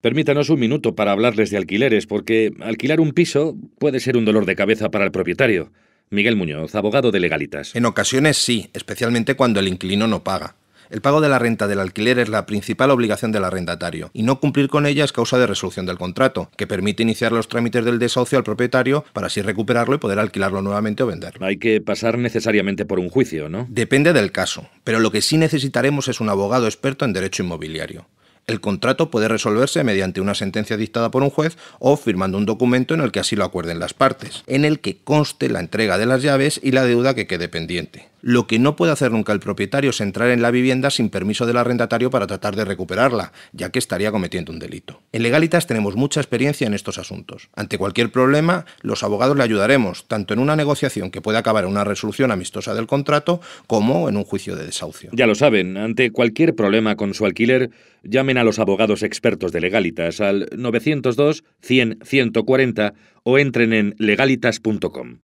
Permítanos un minuto para hablarles de alquileres, porque alquilar un piso puede ser un dolor de cabeza para el propietario. Miguel Muñoz, abogado de legalitas. En ocasiones sí, especialmente cuando el inquilino no paga. El pago de la renta del alquiler es la principal obligación del arrendatario, y no cumplir con ella es causa de resolución del contrato, que permite iniciar los trámites del desahucio al propietario para así recuperarlo y poder alquilarlo nuevamente o venderlo. Hay que pasar necesariamente por un juicio, ¿no? Depende del caso, pero lo que sí necesitaremos es un abogado experto en derecho inmobiliario. El contrato puede resolverse mediante una sentencia dictada por un juez o firmando un documento en el que así lo acuerden las partes, en el que conste la entrega de las llaves y la deuda que quede pendiente. Lo que no puede hacer nunca el propietario es entrar en la vivienda sin permiso del arrendatario para tratar de recuperarla, ya que estaría cometiendo un delito. En Legalitas tenemos mucha experiencia en estos asuntos. Ante cualquier problema, los abogados le ayudaremos, tanto en una negociación que puede acabar en una resolución amistosa del contrato, como en un juicio de desahucio. Ya lo saben, ante cualquier problema con su alquiler, llamen a los abogados expertos de Legalitas al 902 100 140 o entren en legalitas.com.